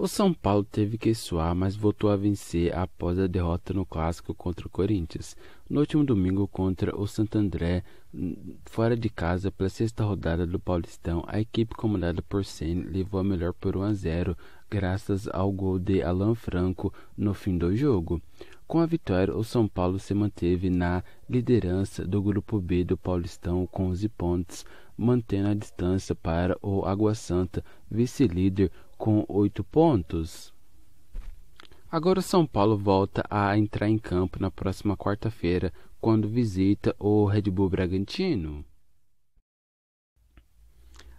O São Paulo teve que suar, mas voltou a vencer após a derrota no clássico contra o Corinthians. No último domingo contra o Santandré, fora de casa pela sexta rodada do Paulistão, a equipe comandada por Senna levou a melhor por 1 a 0, graças ao gol de Alan Franco no fim do jogo. Com a vitória, o São Paulo se manteve na liderança do grupo B do Paulistão com 11 pontos, mantendo a distância para o Água Santa, vice-líder com oito pontos. Agora o São Paulo volta a entrar em campo na próxima quarta-feira, quando visita o Red Bull Bragantino.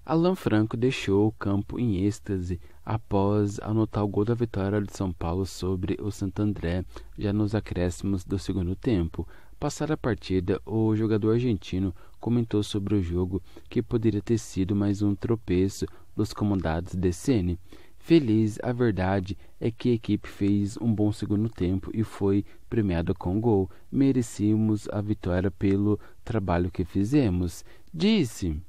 Alan Franco deixou o campo em êxtase após anotar o gol da vitória de São Paulo sobre o Santandré já nos acréscimos do segundo tempo. Passada a partida, o jogador argentino comentou sobre o jogo que poderia ter sido mais um tropeço dos comandados de Sene. Feliz, a verdade é que a equipe fez um bom segundo tempo e foi premiada com gol. Merecíamos a vitória pelo trabalho que fizemos, disse.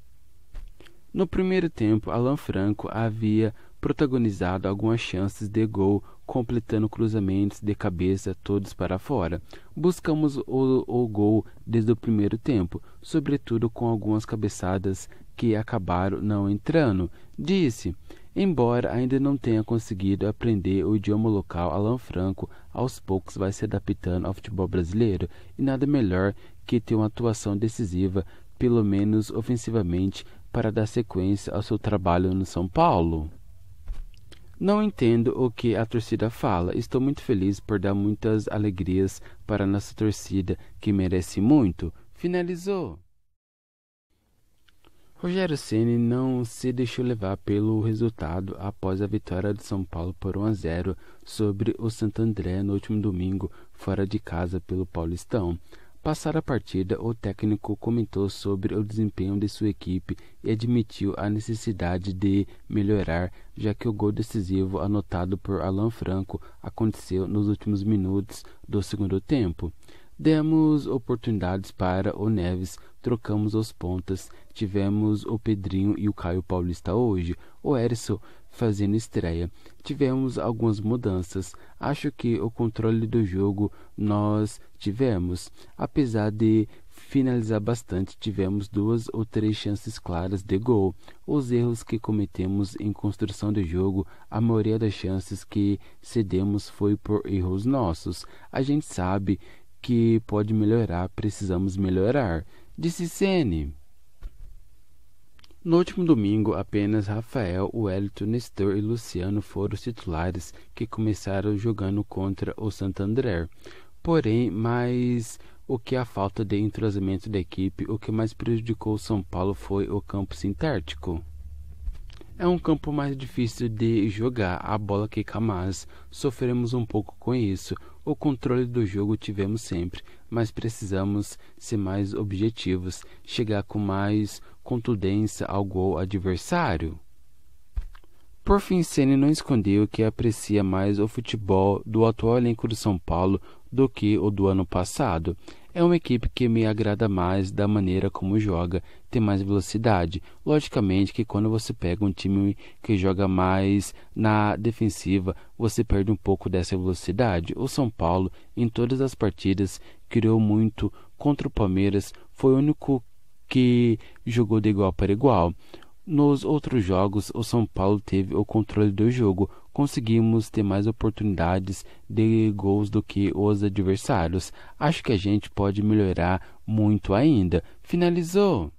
No primeiro tempo, Alan Franco havia protagonizado algumas chances de gol, completando cruzamentos de cabeça todos para fora. Buscamos o, o gol desde o primeiro tempo, sobretudo com algumas cabeçadas que acabaram não entrando, disse, embora ainda não tenha conseguido aprender o idioma local, Alan Franco aos poucos vai se adaptando ao futebol brasileiro e nada melhor que ter uma atuação decisiva, pelo menos ofensivamente, para dar sequência ao seu trabalho no São Paulo. Não entendo o que a torcida fala. Estou muito feliz por dar muitas alegrias para a nossa torcida, que merece muito. Finalizou. Rogério Ceni não se deixou levar pelo resultado após a vitória do São Paulo por 1 a 0 sobre o Santo André no último domingo, fora de casa pelo Paulistão. Passada a partida, o técnico comentou sobre o desempenho de sua equipe e admitiu a necessidade de melhorar, já que o gol decisivo anotado por Alan Franco aconteceu nos últimos minutos do segundo tempo. Demos oportunidades para o Neves, trocamos os pontas, tivemos o Pedrinho e o Caio Paulista hoje, o Erison fazendo estreia. Tivemos algumas mudanças. Acho que o controle do jogo nós tivemos, apesar de finalizar bastante, tivemos duas ou três chances claras de gol. Os erros que cometemos em construção do jogo, a maioria das chances que cedemos foi por erros nossos. A gente sabe que pode melhorar, precisamos melhorar, disse Sene. No último domingo, apenas Rafael, Wellington, Nestor e Luciano foram os titulares que começaram jogando contra o Santander. Porém, mais o que a falta de entrosamento da equipe, o que mais prejudicou o São Paulo foi o campo sintético. É um campo mais difícil de jogar, a bola quica mais. Sofremos um pouco com isso. O controle do jogo tivemos sempre, mas precisamos ser mais objetivos, chegar com mais contundência ao gol adversário. Por fim, Ceni não escondeu que aprecia mais o futebol do atual elenco do São Paulo do que o do ano passado. É uma equipe que me agrada mais da maneira como joga, tem mais velocidade. Logicamente que quando você pega um time que joga mais na defensiva, você perde um pouco dessa velocidade. O São Paulo, em todas as partidas, criou muito contra o Palmeiras, foi o único que jogou de igual para igual. Nos outros jogos, o São Paulo teve o controle do jogo. Conseguimos ter mais oportunidades de gols do que os adversários. Acho que a gente pode melhorar muito ainda. Finalizou!